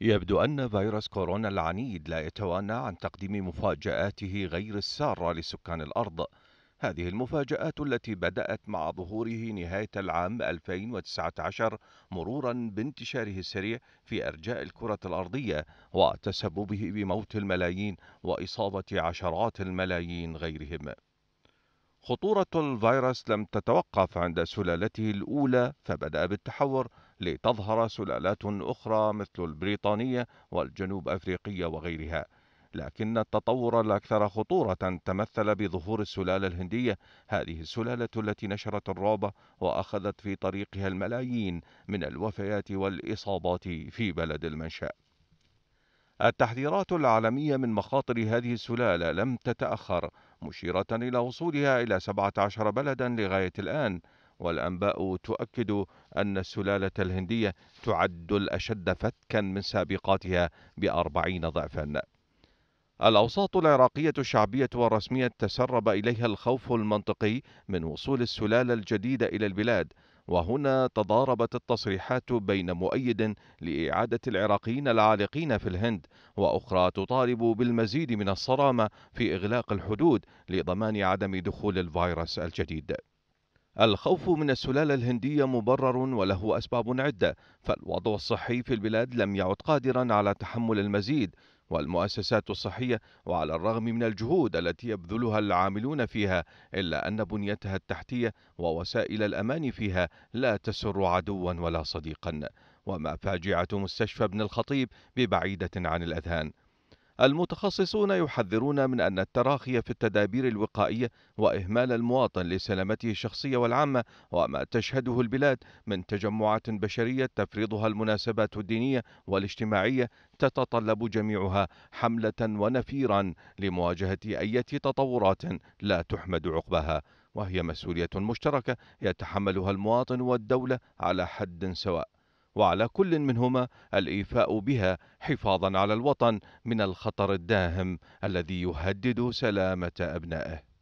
يبدو أن فيروس كورونا العنيد لا يتوانى عن تقديم مفاجآته غير السارة لسكان الأرض هذه المفاجآت التي بدأت مع ظهوره نهاية العام 2019 مرورا بانتشاره السريع في أرجاء الكرة الأرضية وتسببه بموت الملايين وإصابة عشرات الملايين غيرهم خطورة الفيروس لم تتوقف عند سلالته الأولى فبدأ بالتحور لتظهر سلالات أخرى مثل البريطانية والجنوب أفريقية وغيرها لكن التطور الأكثر خطورة تمثل بظهور السلالة الهندية هذه السلالة التي نشرت الرعب وأخذت في طريقها الملايين من الوفيات والإصابات في بلد المنشأ التحذيرات العالمية من مخاطر هذه السلالة لم تتأخر مشيرة إلى وصولها إلى 17 بلدا لغاية الآن والأنباء تؤكد أن السلالة الهندية تعد الأشد فتكا من سابقاتها بأربعين ضعفا الأوساط العراقية الشعبية والرسمية تسرب إليها الخوف المنطقي من وصول السلالة الجديدة إلى البلاد وهنا تضاربت التصريحات بين مؤيد لإعادة العراقيين العالقين في الهند وأخرى تطالب بالمزيد من الصرامة في إغلاق الحدود لضمان عدم دخول الفيروس الجديد الخوف من السلالة الهندية مبرر وله أسباب عدة فالوضع الصحي في البلاد لم يعد قادرا على تحمل المزيد والمؤسسات الصحية وعلى الرغم من الجهود التي يبذلها العاملون فيها إلا أن بنيتها التحتية ووسائل الأمان فيها لا تسر عدوا ولا صديقا وما فاجعة مستشفى ابن الخطيب ببعيدة عن الأذهان المتخصصون يحذرون من أن التراخي في التدابير الوقائية وإهمال المواطن لسلامته الشخصية والعامة وما تشهده البلاد من تجمعات بشرية تفرضها المناسبات الدينية والاجتماعية تتطلب جميعها حملة ونفيرا لمواجهة أي تطورات لا تحمد عقباها وهي مسؤولية مشتركة يتحملها المواطن والدولة على حد سواء وعلى كل منهما الإيفاء بها حفاظا على الوطن من الخطر الداهم الذي يهدد سلامة أبنائه